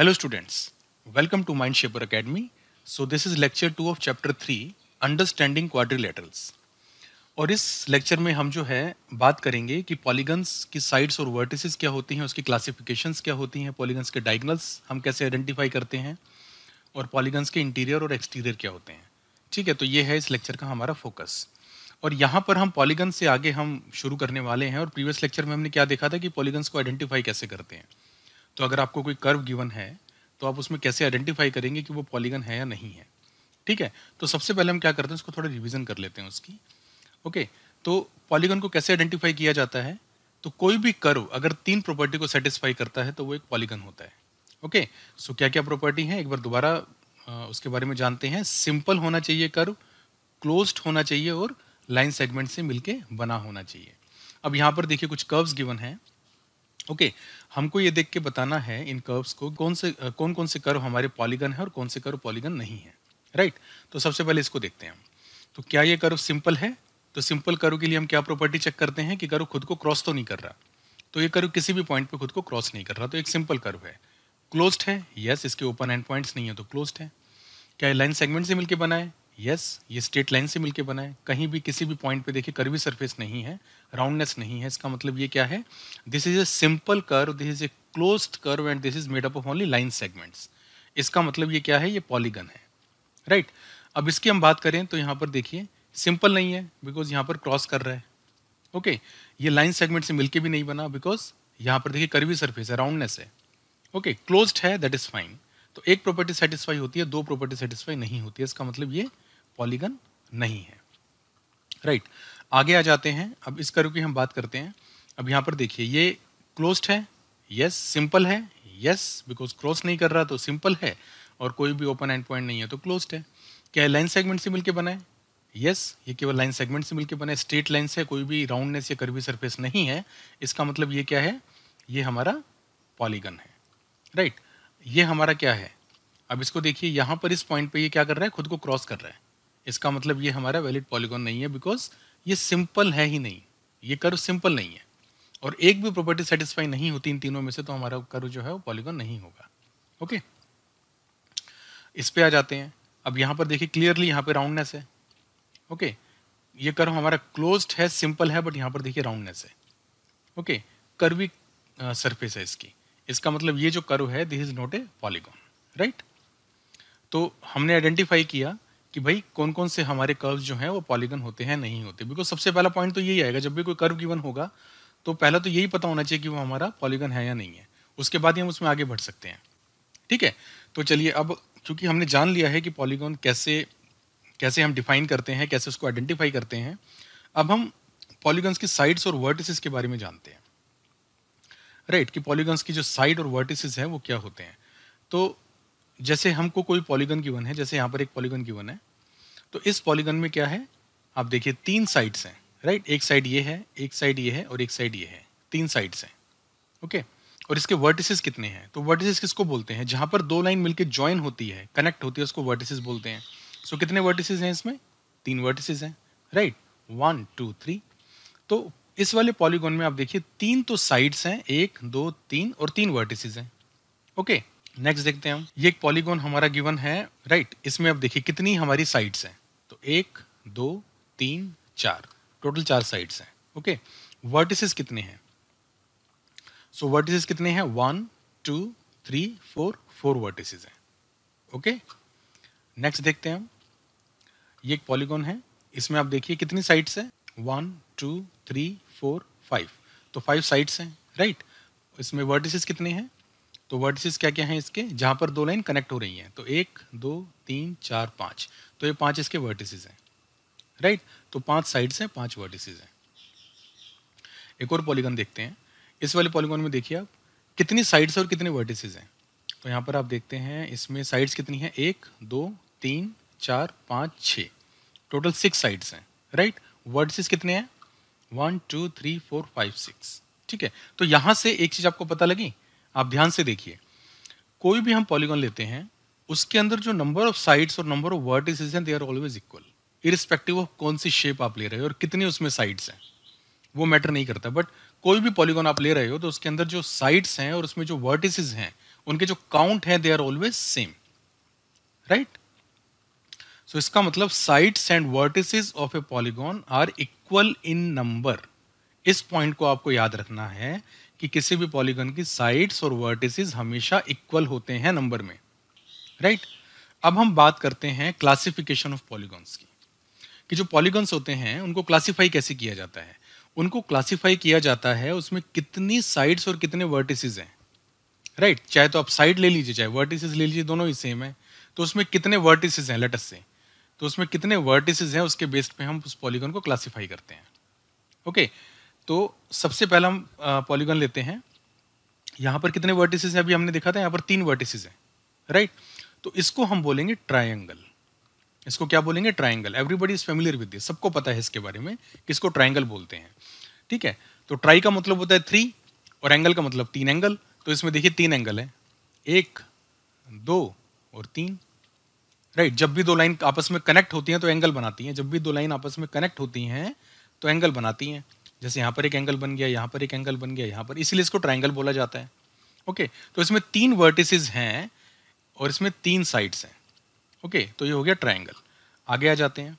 Hello students welcome to Mind Shaper Academy so this is lecture two of chapter three understanding quadrilaterals और इस lecture में हम जो है बात करेंगे कि पॉलीगन्स की साइड्स और वर्टिसेस क्या होती हैं उसकी क्लासिफिकेशंस क्या होती हैं पॉलीगन्स के डायगनल्स हम कैसे आइडेंटिफाई करते हैं और पॉलीगन्स के इंटीरियर और एक्सटीरियर क्या होते हैं ठीक है तो ये है इस लेक्चर का हमारा फोकस और यहाँ पर हम पॉलीगन से आगे हम शुरू करने वाले हैं और प्रीवियस लेक्चर में हमने क्या देखा था कि पॉलीगन्स को आइडेंटिफाई कैसे करते हैं तो अगर आपको कोई कर्व गिवन है तो आप उसमें कैसे आइडेंटिफाई करेंगे कि वो पॉलीगन है या नहीं है ठीक है तो सबसे पहले हम क्या करते हैं उसको थोड़ा रिविजन कर लेते हैं उसकी ओके तो पॉलीगन को कैसे आइडेंटिफाई किया जाता है तो कोई भी कर्व अगर तीन प्रॉपर्टी को सेटिस्फाई करता है तो वो एक पॉलीगन होता है ओके सो क्या क्या प्रॉपर्टी है एक बार दोबारा उसके बारे में जानते हैं सिंपल होना चाहिए कर्व क्लोज्ड होना चाहिए और लाइन सेगमेंट से मिलके बना होना चाहिए अब यहाँ पर देखिए कुछ कर्व्स गिवन हैं ओके okay, हमको ये देख के बताना है इन कर्व्स को कौन से कौन कौन से कर्व हमारे पॉलीगन है और कौन से कर्व पॉलीगन नहीं है राइट right? तो सबसे पहले इसको देखते हैं हम तो क्या ये कर्व सिंपल है तो सिंपल कर्व के लिए हम क्या प्रॉपर्टी चेक करते हैं कि कर्व खुद को क्रॉस तो नहीं कर रहा तो ये कर्व किसी भी पॉइंट पे खुद को क्रॉस नहीं कर रहा तो एक सिंपल कर्व है क्लोज्ड है यस yes, इसके ओपन एंड पॉइंट्स नहीं है तो क्लोज्ड है क्या लाइन सेगमेंट से मिलकर बनाए यस ये स्ट्रेट लाइन से मिलके बना है कहीं भी किसी भी पॉइंट पे देखिए कर्वी सरफेस नहीं है राउंडनेस नहीं है इसका मतलब ये क्या है this is a simple curve this is a close curve and this is made up of only line segments इसका मतलब ये क्या है ये पॉलीगन है राइट right? अब इसकी हम बात करें तो यहाँ पर देखिए सिंपल नहीं है बिकॉज यहाँ पर क्रॉस कर रहा है ओके okay, ये लाइन सेगमेंट से मिलके भी नहीं बना बिकॉज यहाँ पर देखिए कर्वी सर्फेस है राउंडनेस है ओके क्लोज क्लोज्ड है दैट इज फाइन तो एक प्रॉपर्टी सेटिस्फाई होती है दो प्रॉपर्टी सेटिस्फाई नहीं होती है इसका मतलब ये पॉलीगन नहीं है राइट right. आगे आ जाते हैं अब इस कर्व की हम बात करते हैं अब यहाँ पर देखिए ये क्लोज्ड है यस सिंपल है यस बिकॉज क्रॉस नहीं कर रहा तो सिंपल है और कोई भी ओपन एंड पॉइंट नहीं है तो क्लोज्ड है क्या लाइन सेगमेंट से मिलकर बनाए यस yes, ये केवल लाइन सेगमेंट से मिलकर बने स्ट्रेट लाइन से कोई भी राउंडनेस या कर्वी सरफेस नहीं है इसका मतलब ये क्या है ये हमारा पॉलीगन है राइट right? ये हमारा क्या है अब इसको देखिए यहाँ पर इस पॉइंट पे ये क्या कर रहा है खुद को क्रॉस कर रहा है इसका मतलब ये हमारा वैलिड पॉलीगॉन नहीं है बिकॉज ये सिंपल है ही नहीं ये कर्व सिंपल नहीं है और एक भी प्रॉपर्टी सेटिस्फाई नहीं होती इन तीनों में से तो हमारा कर्व जो है वो पॉलीगॉन नहीं होगा ओके okay? इस पे आ जाते हैं अब यहाँ पर देखिए क्लियरली यहाँ पे राउंडनेस है ओके okay? ये कर्व हमारा क्लोज्ड है सिंपल है बट यहाँ पर देखिए राउंडनेस है ओके okay? कर्वी सरफेस है इसकी इसका मतलब ये जो कर्व है this is not a polygon right तो हमने आइडेंटिफाई किया कि भाई कौन कौन से हमारे कर्व जो हैं वो पॉलीगन होते हैं नहीं होते बिकॉज सबसे पहला पॉइंट तो यही आएगा जब भी कोई कर्व गिवन होगा तो पहला तो यही पता होना चाहिए कि वो हमारा पॉलीगन है या नहीं है उसके बाद ही हम उसमें आगे बढ़ सकते हैं ठीक है तो चलिए अब चूंकि हमने जान लिया है कि पॉलीगॉन कैसे कैसे हम डिफाइन करते हैं कैसे उसको आइडेंटिफाई करते हैं अब हम पॉलीगन्स की साइड्स और वर्टिसेस के बारे में जानते हैं राइट right, कि पॉलीगन्स की जो साइड और वर्टिसेस हैं वो क्या होते हैं तो जैसे हमको कोई पॉलीगन गिवन है जैसे यहाँ पर एक पॉलीगन गिवन है तो इस पॉलीगन में क्या है आप देखिए तीन साइड्स हैं राइट एक साइड ये है एक साइड ये है और एक साइड ये है तीन साइड्स हैं ओके और इसके वर्टिसेस कितने हैं तो वर्टिसेस किसको बोलते हैं जहाँ पर दो लाइन मिलकर ज्वाइन होती है कनेक्ट होती है उसको वर्टिसेस बोलते हैं सो so, कितने वर्टिसेस हैं इसमें तीन वर्टिसेस हैं राइट वन टू थ्री तो इस वाले पॉलीगॉन में आप देखिए तीन तो साइड्स हैं एक दो तीन और तीन वर्टिसेस हैं ओके okay? नेक्स्ट देखते हैं हम ये एक पॉलीगोन हमारा गिवन है राइट right, इसमें अब देखिए कितनी हमारी साइड्स हैं तो एक दो तीन चार टोटल चार साइड्स हैं ओके वर्टिसेस कितने हैं सो so, वर्टिसेस कितने हैं one two three four four vertices हैं ओके नेक्स्ट देखते हैं हम ये एक पॉलीगोन है इसमें आप देखिए कितनी साइड्स हैं one two three four five तो फाइव साइड्स हैं राइट इसमें वर्टिसेस कितने हैं तो वर्टिसेस क्या क्या हैं इसके जहाँ पर दो लाइन कनेक्ट हो रही हैं तो एक दो तीन चार पाँच तो ये पाँच इसके वर्टिसेस हैं राइट तो पाँच साइड्स हैं पाँच वर्टिसेस हैं एक और पॉलीगन देखते हैं इस वाले पॉलीगन में देखिए आप कितनी साइड्स और कितने वर्टिसेस हैं तो यहाँ पर आप देखते हैं इसमें साइड्स कितनी हैं एक दो तीन चार पाँच छ टोटल सिक्स साइड्स हैं राइट वर्टिसेस कितने हैं one two three four five six ठीक है तो यहाँ से एक चीज़ आपको पता लगी आप ध्यान से देखिए कोई भी हम पॉलीगॉन लेते हैं उसके अंदर जो नंबर ऑफ साइड्स और नंबर ऑफ वर्ड हैं they are always equal irrespective of कौन सी शेप आप ले रहे हो और कितनी उसमें साइड्स हैं वो मैटर नहीं करता बट कोई भी पॉलीगॉन आप ले रहे हो तो उसके अंदर जो साइड्स हैं और उसमें जो वर्टिसेस हैं उनके जो काउंट हैं they are always same right so इसका मतलब sides and vertices of a polygon are equal in number इस पॉइंट को आपको याद रखना है कि किसी भी पॉलीगन की साइड्स और वर्टिसेस हमेशा इक्वल होते हैं नंबर में राइट right? अब हम बात करते हैं क्लासिफिकेशन ऑफ पॉलीगॉन्स की कि जो पॉलीगॉन्स होते हैं उनको क्लासिफाई कैसे किया जाता है उनको क्लासिफाई किया जाता है उसमें कितनी साइड्स और कितने वर्टिसेस हैं राइट right? चाहे तो आप साइड ले लीजिए चाहे वर्टिसेस ले लीजिए दोनों ही सेम है तो उसमें कितने वर्टिसेस हैं लेटस से तो उसमें कितने वर्टिसेस हैं उसके बेस्ड पे हम उस पॉलीगन को क्लासिफाई करते हैं ओके okay? तो सबसे पहला हम पॉलीगन लेते हैं यहाँ पर कितने वर्टिसेस हैं अभी हमने देखा था यहाँ पर तीन वर्टिसेस हैं राइट तो इसको हम बोलेंगे ट्रायंगल इसको क्या बोलेंगे triangle everybody is familiar with this सबको पता है इसके बारे में किसको ट्राइंगल बोलते हैं ठीक है तो ट्राई का मतलब होता है थ्री और एंगल का मतलब तीन एंगल तो इसमें देखिए तीन एंगल है एक दो और तीन राइट जब भी दो लाइन आपस में कनेक्ट होती हैं तो एंगल बनाती हैं जब भी दो लाइन आपस में कनेक्ट होती हैं तो एंगल बनाती हैं जैसे यहाँ पर एक एंगल बन गया यहाँ पर एक एंगल बन गया यहाँ पर इसीलिए इसको ट्राइंगल बोला जाता है ओके तो इसमें तीन वर्टिस हैं और इसमें तीन साइड्स हैं ओके तो ये हो गया ट्राइंगल आगे आ जाते हैं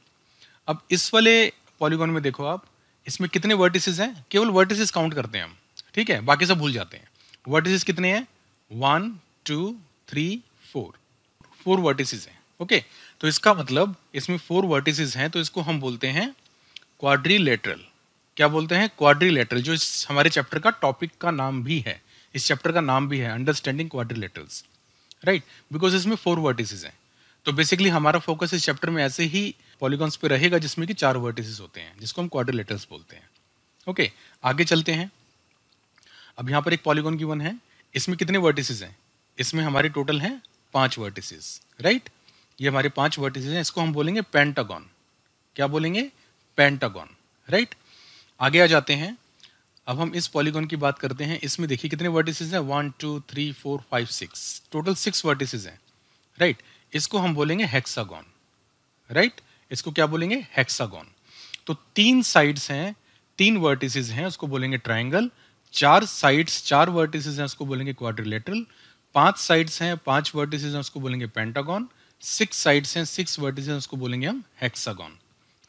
अब इस वाले पॉलीगॉन में देखो आप इसमें कितने वर्टिसेस हैं केवल वर्टिसेस काउंट करते हैं हम ठीक है बाकी सब भूल जाते हैं वर्टिसेस कितने हैं one two three four four vertices हैं ओके तो इसका मतलब इसमें फोर वर्टिसेस हैं तो इसको हम बोलते हैं क्वाड्रीलेटरल क्या बोलते हैं क्वाड्री जो इस हमारे चैप्टर का टॉपिक का नाम भी है इस चैप्टर का नाम भी है अंडरस्टैंडिंग क्वाड्री राइट बिकॉज इसमें फोर वर्टिसेस हैं तो बेसिकली हमारा फोकस इस चैप्टर में ऐसे ही पॉलीगॉन्स पे रहेगा जिसमें कि चार वर्टिसेस होते हैं जिसको हम क्वाड्री बोलते हैं ओके okay, आगे चलते हैं अब यहाँ पर एक पॉलीगॉन की है इसमें कितने वर्टिसेस हैं इसमें हमारे टोटल हैं पाँच वर्टिसेस राइट ये हमारे पांच वर्टिसेस हैं इसको हम बोलेंगे पेंटागॉन क्या बोलेंगे पेंटागॉन राइट आगे आ जाते हैं अब हम इस पॉलीगॉन की बात करते हैं इसमें देखिए कितने वर्टिसेस हैं one two three four five six total six vertices हैं राइट इसको हम बोलेंगे हेक्सागॉन राइट इसको क्या बोलेंगे हेक्सागॉन तो तीन साइड्स हैं तीन वर्टिसेस हैं उसको बोलेंगे ट्रायंगल चार साइड्स चार वर्टिसेस हैं उसको बोलेंगे क्वाड्रिलेटरल पांच साइड्स हैं पांच वर्टिसेस हैं उसको बोलेंगे पेंटागॉन सिक्स साइड्स हैं सिक्स वर्टिसेस उसको बोलेंगे हम हेक्सागॉन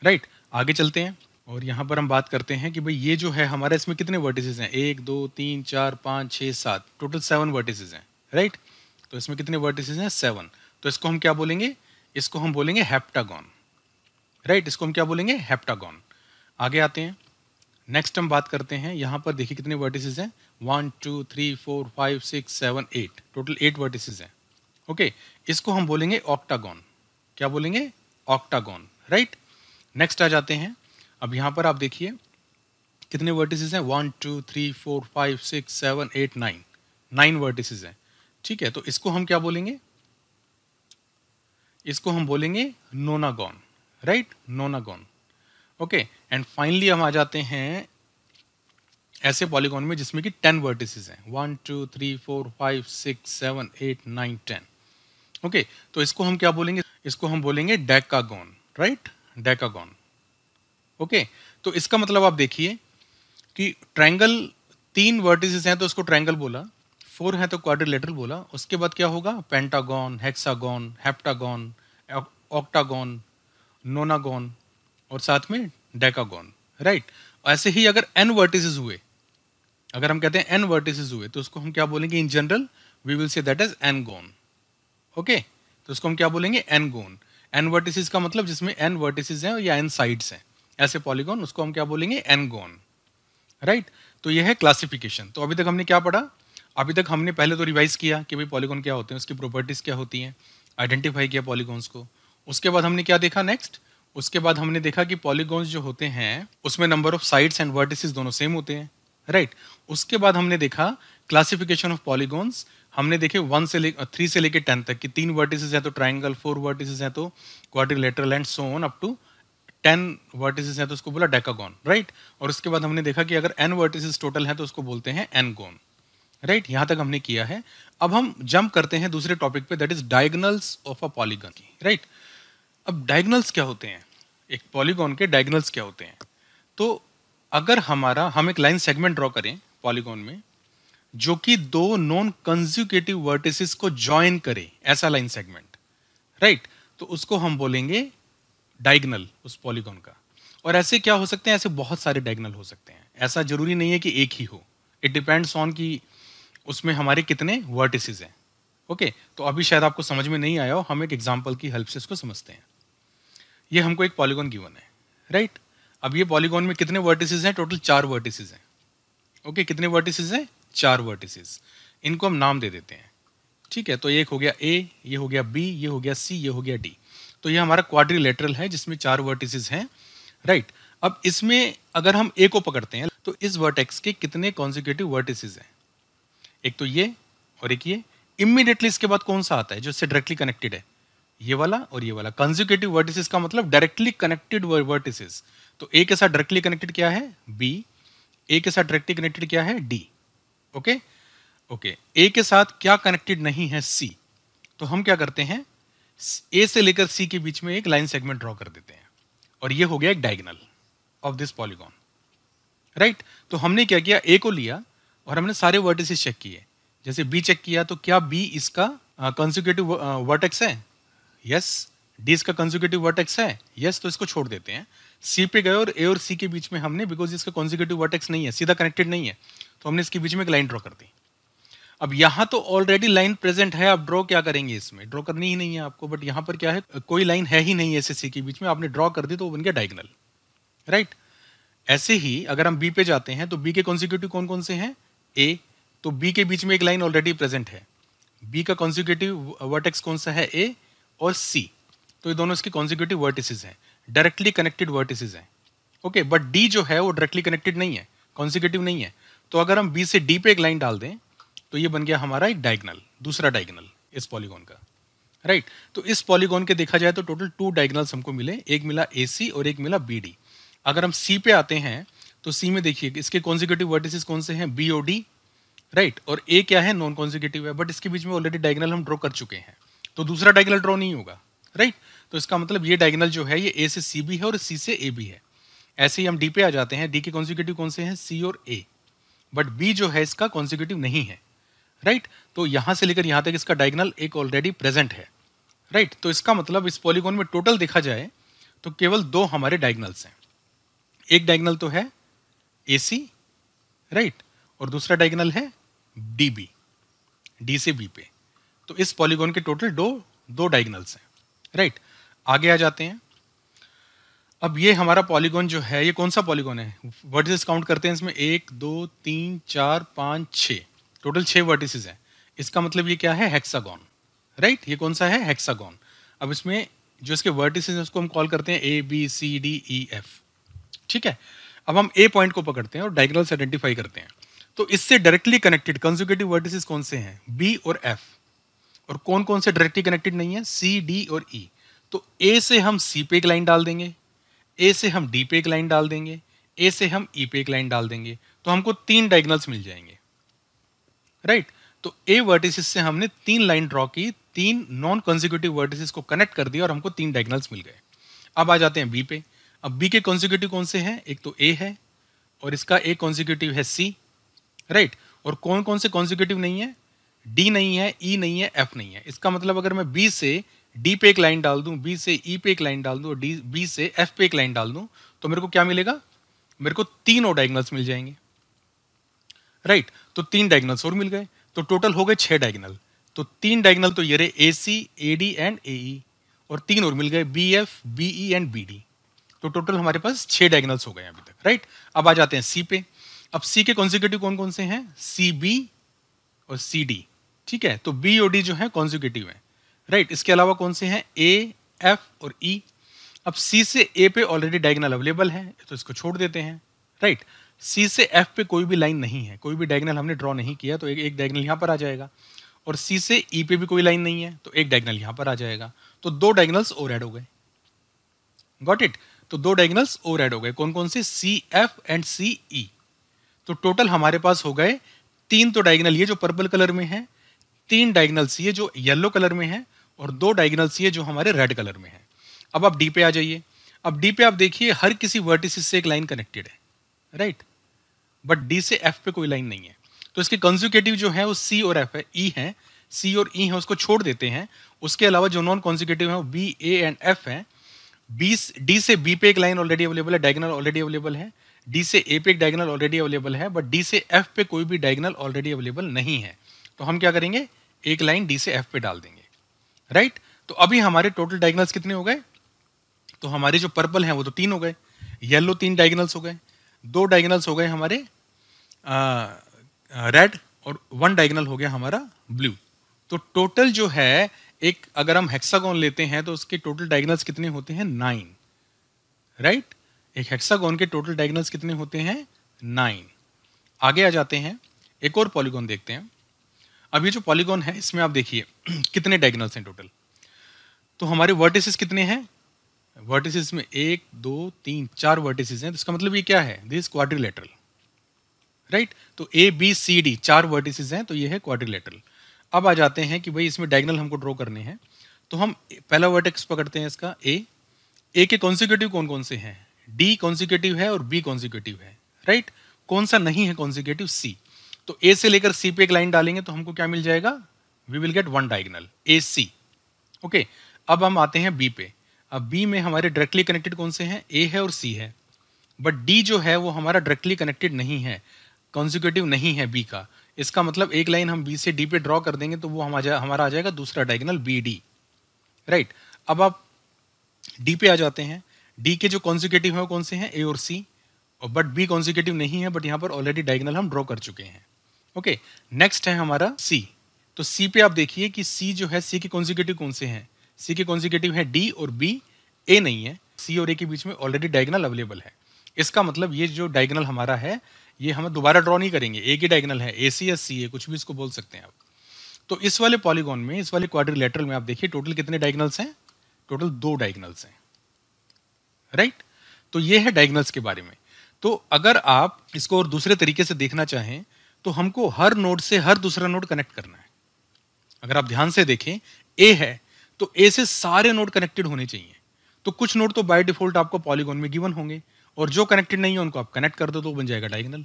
राइट आगे चलते हैं और यहाँ पर हम बात करते हैं कि भाई ये जो है हमारे इसमें कितने वर्टिसेस हैं एक दो तीन चार पाँच छः सात टोटल सेवन वर्टिसेस हैं राइट तो इसमें कितने वर्टिसेस हैं सेवन तो इसको हम क्या बोलेंगे इसको हम बोलेंगे हेप्टागॉन राइट इसको हम क्या बोलेंगे हेप्टागॉन आगे आते हैं नेक्स्ट हम बात करते हैं यहाँ पर देखिए कितने वर्टिसेज हैं one two three four five six seven eight total eight vertices हैं ओके इसको हम बोलेंगे ऑक्टागॉन क्या बोलेंगे ऑक्टागॉन राइट नेक्स्ट आ जाते हैं अब यहाँ पर आप देखिए कितने वर्टिसेस हैं one two three four five six seven eight nine nine vertices हैं ठीक है तो इसको हम क्या बोलेंगे इसको हम बोलेंगे nonagon right nonagon okay and finally हम आ जाते हैं ऐसे पॉलीगॉन में जिसमें कि टेन वर्टिसेस हैं one two three four five six seven eight nine ten okay तो इसको हम क्या बोलेंगे इसको हम बोलेंगे डेकागॉन राइट डेकागॉन ओके तो इसका मतलब आप देखिए कि ट्रायंगल तीन वर्टिसेस हैं तो उसको ट्रायंगल बोला फोर है तो क्वाड्रिलेटरल बोला उसके बाद क्या होगा pentagon hexagon heptagon octagon nonagon और साथ में डेकागॉन राइट ऐसे ही अगर एन वर्टिसेस हुए अगर हम कहते हैं एन वर्टिसेस हुए तो उसको हम क्या बोलेंगे in general we will say that is N gon okay तो उसको हम क्या बोलेंगे एन गोन एन वर्टिसेस का मतलब जिसमें एन वर्टिसेस हैं या एन साइड्स हैं ऐसे पॉलीगॉन उसको हम क्या बोलेंगे एनगोन राइट right? तो यह है क्लासिफिकेशन तो अभी तक हमने क्या पढ़ा अभी तक हमने पहले तो रिवाइज किया कि भाई पॉलीगॉन क्या होते हैं उसकी प्रॉपर्टीज़ क्या होती हैं आइडेंटिफाई किया पॉलीगॉन्स को उसके बाद हमने क्या देखा नेक्स्ट उसके बाद हमने देखा कि पॉलीगॉन्स जो होते हैं उसमें number of sides and vertices दोनों सेम होते हैं राइट right? उसके बाद हमने देखा क्लासिफिकेशन ऑफ पॉलीगॉन्स हमने देखे वन से लेकर थ्री से लेकर टेन तक कि तीन वर्टिसेस हैं तो ट्राइंगल फोर वर्टिसेस हैं तो quadrilateral and so on up to ten vertices हैं तो उसको बोला डेकागोन राइट और उसके बाद हमने देखा कि अगर एन वर्टिसेस टोटल हैं तो उसको बोलते हैं एनगोन राइट यहां तक हमने किया है अब हम जंप करते हैं दूसरे टॉपिक पे that is diagonals of a polygon right अब डायगनल्स क्या होते हैं एक पॉलीगॉन के डायगनल्स क्या होते हैं तो अगर हमारा हम एक लाइन सेगमेंट ड्रॉ करें पॉलीगॉन में जो कि दो नॉन कंज्यूकेटिव वर्टिसेस को ज्वाइन करे ऐसा लाइन सेगमेंट राइट तो उसको हम बोलेंगे डायगनल उस पॉलीगॉन का और ऐसे क्या हो सकते हैं ऐसे बहुत सारे डायगनल हो सकते हैं ऐसा जरूरी नहीं है कि एक ही हो इट डिपेंड्स ऑन कि उसमें हमारे कितने वर्टिसज हैं ओके okay, तो अभी शायद आपको समझ में नहीं आया हो हम एक एग्जाम्पल की हेल्प से इसको समझते हैं ये हमको एक पॉलीगॉन गिवन है राइट right? अब ये पॉलीगॉन में कितने वर्टिसेस हैं टोटल चार वर्टिसज हैं ओके okay, कितने वर्टिसेस हैं चार वर्टिसेस इनको हम नाम दे देते हैं ठीक है तो एक हो गया ए ये हो गया बी ये हो गया सी ये हो गया डी तो ये हमारा क्वाड्रीलेटरल है जिसमें चार वर्टिसेस हैं राइट अब इसमें अगर हम ए को पकड़ते हैं तो इस वर्टेक्स के कितने कॉन्जिक्यूटिव वर्टिसेस हैं एक तो ये और एक ये इमीडिएटली इसके बाद कौन सा आता है जो इससे डायरेक्टली कनेक्टेड है ये वाला और ये वाला कॉन्जिक्यूटिव वर्टिसेस का मतलब डायरेक्टली कनेक्टेड वर्टिसेस तो ए के साथ डायरेक्टली कनेक्टेड क्या है बी ए के साथ डायरेक्टली कनेक्टेड क्या है डी ओके ओके ए के साथ क्या कनेक्टेड नहीं है सी तो हम क्या करते हैं ए से लेकर सी के बीच में एक लाइन सेगमेंट ड्रॉ कर देते हैं और ये हो गया एक diagonal of this polygon right तो हमने क्या किया ए को लिया और हमने सारे वर्टिस चेक किए जैसे बी चेक किया तो क्या बी इसका कंसिक्यूटिव वर्टेक्स है यस डी इसका कंसिक्यूटिव वर्टेक्स है यस तो इसको छोड़ देते हैं सी पे गए और ए और सी के बीच में हमने बिकॉज इसका कॉन्जिक्यूटिव वर्टेक्स नहीं है सीधा कनेक्टेड नहीं है तो हमने इसके बीच में एक लाइन ड्रॉ कर दी अब यहाँ तो ऑलरेडी लाइन प्रेजेंट है आप ड्रॉ क्या करेंगे इसमें ड्रॉ करनी ही नहीं है आपको बट यहाँ पर क्या है कोई लाइन है ही नहीं एस के बीच में आपने ड्रॉ कर दी तो वो बन गया डायगनल राइट ऐसे ही अगर हम बी पे जाते हैं तो बी के कॉन्सिक्यूटिव कौन कौन से हैं ए तो बी के बीच में एक लाइन ऑलरेडी प्रेजेंट है बी का कॉन्सिक्यूटिव वर्टेक्स कौन सा है ए और सी तो ये दोनों इसके कॉन्सिक्यूटिव वर्टिसेज हैं डायरेक्टली कनेक्टेड वर्टिसेज हैं ओके बट डी जो है वो डायरेक्टली कनेक्टेड नहीं है कॉन्सिक्यूटिव नहीं है तो अगर हम बी से डी पे एक लाइन डाल दें तो ये बन गया हमारा एक डायगनल दूसरा डायगनल इस पॉलीगॉन का राइट right. तो इस पॉलीगॉन के देखा जाए तो टोटल टू डायगनल्स हमको मिले एक मिला ए और एक मिला बी अगर हम सी पे आते हैं तो सी में देखिए इसके कॉन्जिक्यूटिव वर्टिसेस कौन से हैं बी ओ डी राइट और ए क्या है नॉन कॉन्जिक्यूटिव है बट इसके बीच में ऑलरेडी डायगनल हम ड्रॉ कर चुके हैं तो दूसरा डायगनल ड्रॉ नहीं होगा राइट right? तो इसका मतलब ये डायगनल जो है ये ए से सी भी है और सी से ए भी है ऐसे ही हम डी पे आ जाते हैं डी के कॉन्जिक्यूटिव कौन से हैं सी और ए बट बी जो है इसका कॉन्जिक्यूटिव नहीं है राइट तो यहां से लेकर यहां तक इसका डायगनल एक ऑलरेडी प्रेजेंट है राइट तो इसका मतलब इस पॉलीगोन में टोटल देखा जाए तो केवल दो हमारे डायगनल्स हैं एक डायगनल तो है ए सी राइट और दूसरा डायगनल है डी बी डी से बी पे तो इस पॉलीगोन के टोटल दो दो डायगनल्स हैं राइट right? आगे आ जाते हैं अब ये हमारा पॉलीगोन जो है ये कौन सा पॉलीगोन है वर्ड काउंट करते हैं इसमें एक दो तीन चार पाँच छः टोटल छह वर्टिसेस हैं इसका मतलब ये क्या है हेक्सागॉन राइट ये कौन सा है हेक्सागोन अब इसमें जो इसके वर्टिसेस हैं उसको हम कॉल करते हैं A B C D E F ठीक है अब हम ए पॉइंट को पकड़ते हैं और डायगोनल से आइडेंटिफाई करते हैं तो इससे डायरेक्टली कनेक्टेड कंजुकेटिव वर्टिसेस कौन से हैं बी और एफ और कौन कौन से डायरेक्टली कनेक्टेड नहीं है सी डी और ई e. तो ए से हम सी पे एक लाइन डाल देंगे ए से हम डी पे एक लाइन डाल देंगे ए से हम ई e पे एक लाइन डाल देंगे तो हमको तीन डायगनल्स मिल जाएंगे राइट right? तो ए वर्टिसेस से हमने तीन लाइन ड्रॉ की तीन नॉन कंजिक्यूटिव वर्टिसेस को कनेक्ट कर दिया और हमको तीन डायगनल्स मिल गए अब आ जाते हैं बी पे अब बी के कॉन्जिक्यूटिव कौन से हैं एक तो ए है और इसका ए कॉन्जिक्यूटिव है सी राइट right? और कौन कौन से कॉन्जिक्यूटिव नहीं है डी नहीं है ई e नहीं है एफ नहीं है इसका मतलब अगर मैं बी से डी पे एक लाइन डाल दूं बी से ई e पे एक लाइन डाल दूं और डी बी से एफ पे एक लाइन डाल दूं तो मेरे को क्या मिलेगा मेरे को तीन ओ डायगनल्स मिल जाएंगे राइट right. तो तीन डायगनल्स और मिल गए तो टोटल हो गए छह डायगनल तो तीन डायगनल तो ये रहे ए सी ए डी एंड ए ई और तीन और मिल गए B F B E and B D तो टोटल हमारे पास छह डायगनल्स हो गए अभी तक राइट right. अब आ जाते हैं सी पे अब सी के कॉन्जिक्यूटिव कौन कौन से हैं सी बी और सी डी ठीक है तो बी ओ डी जो है कॉन्जिक्यूटिव है राइट right. इसके अलावा कौन से हैं ए एफ और ई e. अब सी से ए पे ऑलरेडी डायगनल अवेलेबल है तो इसको छोड़ देते हैं राइट right? सी से एफ पे कोई भी लाइन नहीं है कोई भी डायगनल हमने ड्रॉ नहीं किया तो एक एक डायगनल यहाँ पर आ जाएगा और सी से ई e पे भी कोई लाइन नहीं है तो एक डायगनल यहाँ पर आ जाएगा तो दो डायगनल्स और ऐड हो गए गॉट इट तो दो डायगनल्स और ऐड हो गए कौन कौन से सी एफ एंड सी ई तो टोटल हमारे पास हो गए तीन तो डायगनल ये जो पर्पल कलर में है तीन डायगनल्स ये जो येलो कलर में है और दो डायगनल्स ये जो हमारे रेड कलर में है अब आप डी पे आ जाइए अब डी पे आप देखिए हर किसी वर्टिस से एक लाइन कनेक्टेड है राइट बट डी से एफ पे कोई लाइन नहीं है तो इसके कंजुकेटिव जो है वो सी और एफ है ई e है सी और ई e है उसको छोड़ देते हैं उसके अलावा जो नॉन कॉन्जिक्यूटिव है बी ए एंड एफ है बी डी से बी पे एक लाइन ऑलरेडी अवेलेबल है डायगनल ऑलरेडी अवेलेबल है डी से ए पे एक डायगनल ऑलरेडी अवेलेबल है बट डी से एफ पे कोई भी डायगनल ऑलरेडी अवेलेबल नहीं है तो हम क्या करेंगे एक लाइन डी से एफ पे डाल देंगे राइट right? तो अभी हमारे टोटल डायगनल्स कितने हो गए तो हमारे जो पर्पल हैं वो तो तीन हो गए येलो तीन डायगनल्स हो गए दो डायगनल्स हो गए हमारे रेड और वन डायगनल हो गया हमारा ब्लू तो टोटल जो है एक अगर हम हेक्सागोन लेते हैं तो उसके टोटल डायगनल्स कितने होते हैं नाइन राइट right? एक हेक्सागोन के टोटल डायगनल्स कितने होते हैं नाइन आगे आ जाते हैं एक और पॉलीगोन देखते हैं अब ये जो पॉलीगॉन है इसमें आप देखिए कितने डायगनल्स हैं टोटल तो हमारे वर्टिसेस कितने हैं वर्टिसेस में एक दो तीन चार वर्टिसेस हैं तो इसका मतलब ये क्या है दिस क्वाड्रिलेटरल राइट तो ए बी सी डी चार वर्टिसेस हैं तो ये है क्वाड्रिलेटरल अब आ जाते हैं कि भाई इसमें डायगनल हमको ड्रॉ करने हैं तो हम पहला वर्टेक्स पकड़ते हैं इसका ए ए के कॉन्सिक्यूटिव कौन कौन से हैं डी कॉन्सिक्यूटिव है और बी कॉन्सिक्यूटिव है राइट right? कौन सा नहीं है कॉन्सिक्यूटिव सी तो ए से लेकर सी पे एक लाइन डालेंगे तो हमको क्या मिल जाएगा we will get one diagonal A C okay अब हम आते हैं बी पे अब बी में हमारे डायरेक्टली कनेक्टेड कौन से हैं ए है और सी है बट डी जो है वो हमारा डायरेक्टली कनेक्टेड नहीं है कॉन्जिक्यूटिव नहीं है बी का इसका मतलब एक लाइन हम बी से डी पे ड्रॉ कर देंगे तो वो हमारा हमारा आ जाएगा दूसरा डायगनल बी डी राइट अब आप डी पे आ जाते हैं डी के जो कॉन्जिक्यूटिव है वो कौन से हैं ए और सी बट बी कॉन्जिक्यूटिव नहीं है बट यहाँ पर ऑलरेडी डायगनल हम ड्रॉ कर चुके हैं ओके नेक्स्ट है हमारा सी तो सी पे आप देखिए कि सी जो है सी के कॉन्जिक्यूटिव कौन से हैं सी के कॉन्जिकेटिव है डी और बी ए नहीं है सी और ए के बीच में ऑलरेडी डायगनल अवेलेबल है इसका मतलब ये जो डायगनल हमारा है ये हम दोबारा ड्रॉ नहीं करेंगे ए के डायगनल है ए सी एस सी ए कुछ भी इसको बोल सकते हैं आप तो इस वाले पॉलीगॉन में इस वाले क्वाड्रिलेटरल में आप देखिए टोटल कितने डायगनल्स हैं टोटल दो डायगनल्स हैं राइट तो ये है डायगनल्स के बारे में तो अगर आप इसको और दूसरे तरीके से देखना चाहें तो हमको हर नोड से हर दूसरा नोड कनेक्ट करना है अगर आप ध्यान से देखें ए है तो ए से सारे नोड कनेक्टेड होने चाहिए तो कुछ नोड तो बाय डिफॉल्ट आपको पॉलीगॉन में गिवन होंगे और जो कनेक्टेड नहीं है उनको आप कनेक्ट कर दो तो बन जाएगा डायगनल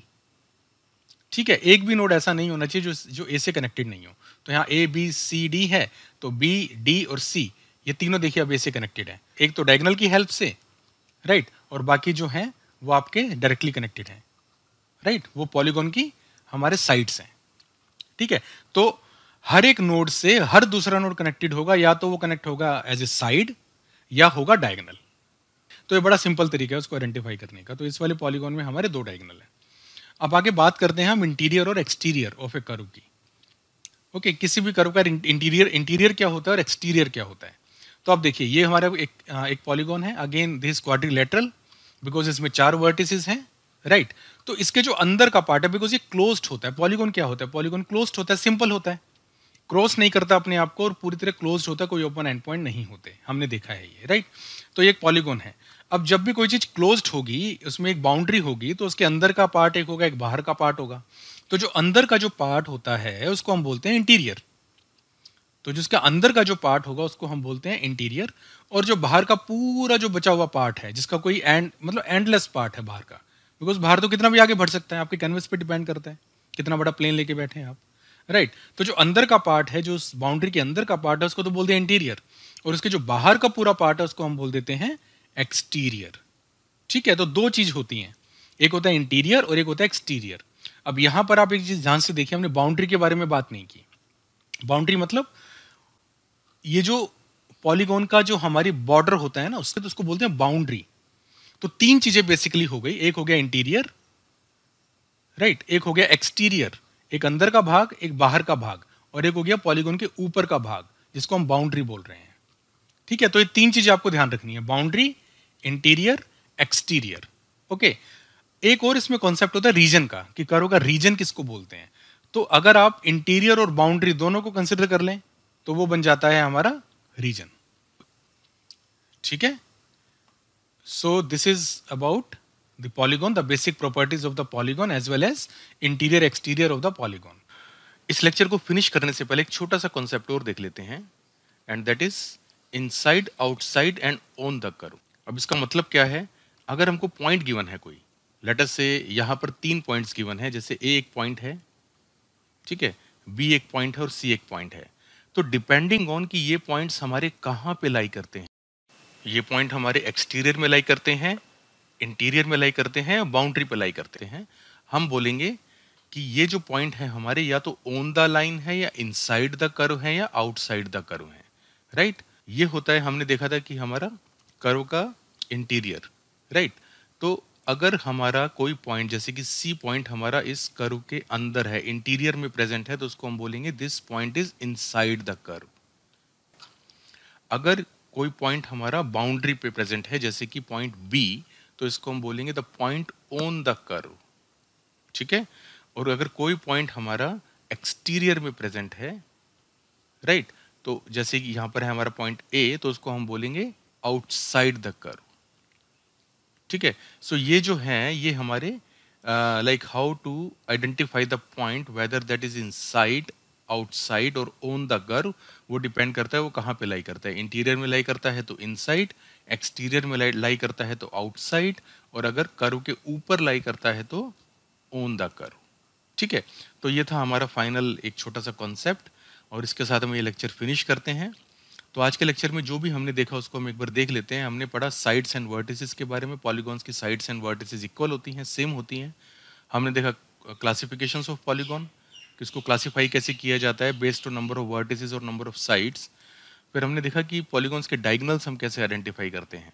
ठीक है एक भी नोड ऐसा नहीं होना चाहिए जो जो ए से कनेक्टेड नहीं हो तो यहाँ ए बी सी डी है तो बी डी और सी ये तीनों देखिए अब ए से कनेक्टेड है एक तो डायगनल की हेल्प से राइट और बाकी जो हैं वो आपके डायरेक्टली कनेक्टेड हैं राइट वो पॉलीगॉन की हमारे साइड्स हैं ठीक है तो हर एक नोड से हर दूसरा नोड कनेक्टेड होगा या तो वो कनेक्ट होगा एज ए साइड या होगा डायगनल तो ये बड़ा सिंपल तरीका है उसको आइडेंटिफाई करने का तो इस वाले पॉलीगॉन में हमारे दो डायगनल है अब आगे बात करते हैं हम इंटीरियर और एक्सटीरियर ऑफ ए कर्व की ओके okay, किसी भी कर्व का इंटीरियर इंटीरियर क्या होता है और एक्सटीरियर क्या होता है तो आप देखिए ये हमारा एक एक पॉलीगॉन है अगेन दिस क्वाड्रिलेटरल बिकॉज इसमें चार वर्टिसेस हैं राइट right? तो इसके जो अंदर का पार्ट है बिकॉज ये क्लोज्ड होता है पॉलीगॉन क्या होता है पॉलीगॉन क्लोज्ड होता है सिंपल होता है क्रॉस नहीं करता अपने आप को और पूरी तरह क्लोज होता कोई ओपन एंड पॉइंट नहीं होते हमने देखा है ये राइट तो ये एक पॉलीगोन है अब जब भी कोई चीज़ क्लोज होगी उसमें एक बाउंड्री होगी तो उसके अंदर का पार्ट एक होगा एक बाहर का पार्ट होगा तो जो अंदर का जो पार्ट होता है उसको हम बोलते हैं इंटीरियर तो जिसका अंदर का जो पार्ट होगा उसको हम बोलते हैं इंटीरियर और जो बाहर का पूरा जो बचा हुआ पार्ट है जिसका कोई एंड मतलब एंडलेस पार्ट है बाहर का बिकॉज बाहर तो कितना भी आगे बढ़ सकता है आपके कैनवस पे डिपेंड करता है कितना बड़ा प्लेन लेके बैठे हैं आप राइट right. तो जो अंदर का पार्ट है जो उस बाउंड्री के अंदर का पार्ट है उसको तो बोलते हैं इंटीरियर और उसके जो बाहर का पूरा पार्ट है उसको हम बोल देते हैं एक्सटीरियर ठीक है तो दो चीज होती हैं एक होता है इंटीरियर और एक होता है एक्सटीरियर अब यहां पर आप एक चीज ध्यान से देखिए हमने बाउंड्री के बारे में बात नहीं की बाउंड्री मतलब ये जो पॉलीगोन का जो हमारी बॉर्डर होता है ना उसके तो उसको बोलते हैं बाउंड्री तो तीन चीजें बेसिकली हो गई एक हो गया इंटीरियर राइट एक हो गया एक्सटीरियर एक अंदर का भाग एक बाहर का भाग और एक हो गया पॉलीगोन के ऊपर का भाग जिसको हम बाउंड्री बोल रहे हैं ठीक है तो ये तीन चीजें आपको ध्यान रखनी है बाउंड्री इंटीरियर एक्सटीरियर ओके एक और इसमें कॉन्सेप्ट होता है रीजन का कि करो का रीजन किसको बोलते हैं तो अगर आप इंटीरियर और बाउंड्री दोनों को कंसिडर कर लें तो वो बन जाता है हमारा रीजन ठीक है so this is about the polygon, the basic properties of the polygon as well as interior exterior of the polygon. इस लेक्चर को फिनिश करने से पहले एक छोटा सा कॉन्सेप्ट और देख लेते हैं and that is inside outside and on the curve अब इसका मतलब क्या है अगर हमको पॉइंट गिवन है कोई लेटर से यहाँ पर तीन पॉइंट्स गिवन है जैसे ए एक पॉइंट है ठीक है बी एक पॉइंट है और सी एक पॉइंट है तो डिपेंडिंग ऑन कि ये पॉइंट्स हमारे कहाँ पे लाई करते हैं ये पॉइंट हमारे एक्सटीरियर में लाई करते हैं इंटीरियर में लाई करते हैं और बाउंड्री पे लाई करते हैं हम बोलेंगे कि ये जो पॉइंट है हमारे या तो ओन द लाइन है या इनसाइड द कर्व है या आउटसाइड द कर्व है राइट ये होता है हमने देखा था कि हमारा कर्व का इंटीरियर राइट तो अगर हमारा कोई पॉइंट जैसे कि सी पॉइंट हमारा इस कर्व के अंदर है इंटीरियर में प्रेजेंट है तो उसको हम बोलेंगे this point is inside the curve अगर कोई पॉइंट हमारा बाउंड्री पे प्रेजेंट है जैसे कि पॉइंट बी तो इसको हम बोलेंगे the point on the curve ठीक है और अगर कोई पॉइंट हमारा एक्सटीरियर में प्रेजेंट है राइट right? तो जैसे कि यहां पर है हमारा पॉइंट ए तो उसको हम बोलेंगे आउटसाइड द कर्व ठीक है सो ये जो है ये हमारे like how to identify the point whether that is inside outside और ओन द कर्व वो डिपेंड करता है वो कहाँ पे लाई करता है इंटीरियर में लाई करता है तो इनसाइड एक्सटीरियर में लाई करता है तो आउटसाइड और अगर कर्व के ऊपर लाई करता है तो ओन द कर्व ठीक है तो ये था हमारा फाइनल एक छोटा सा कॉन्सेप्ट और इसके साथ हम ये लेक्चर फिनिश करते हैं तो आज के लेक्चर में जो भी हमने देखा उसको हम एक बार देख लेते हैं हमने पढ़ा साइड्स एंड वर्टिसेस के बारे में पॉलीगॉन्स की साइड्स एंड वर्टिसेस इक्वल होती हैं सेम होती हैं हमने देखा क्लासिफिकेशंस ऑफ पॉलीगॉन किसको क्लासीफाई कैसे किया जाता है based on number of vertices और नंबर ऑफ साइड्स फिर हमने देखा कि पॉलीगॉन्स के डाइगनल्स हम कैसे आइडेंटिफाई करते हैं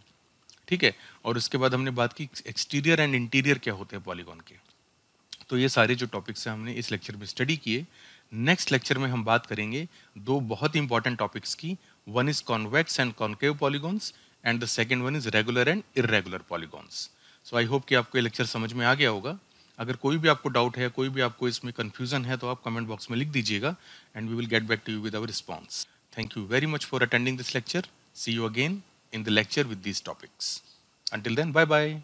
ठीक है और उसके बाद हमने बात की एक्सटीरियर एंड इंटीरियर क्या होते हैं पॉलीगॉन के तो ये सारे जो टॉपिक्स हैं हमने इस लेक्चर में स्टडी किए नेक्स्ट लेक्चर में हम बात करेंगे दो बहुत ही इंपॉर्टेंट टॉपिक्स की one is convex and concave polygons and the second one is regular and irregular polygons so I hope कि आपको ये लेक्चर समझ में आ गया होगा अगर कोई भी आपको डाउट है कोई भी आपको इसमें कन्फ्यूजन है तो आप कमेंट बॉक्स में लिख दीजिएगा and we will get back to you with our response Thank you very much for attending this lecture. See you again in the lecture with these topics. Until then, bye-bye.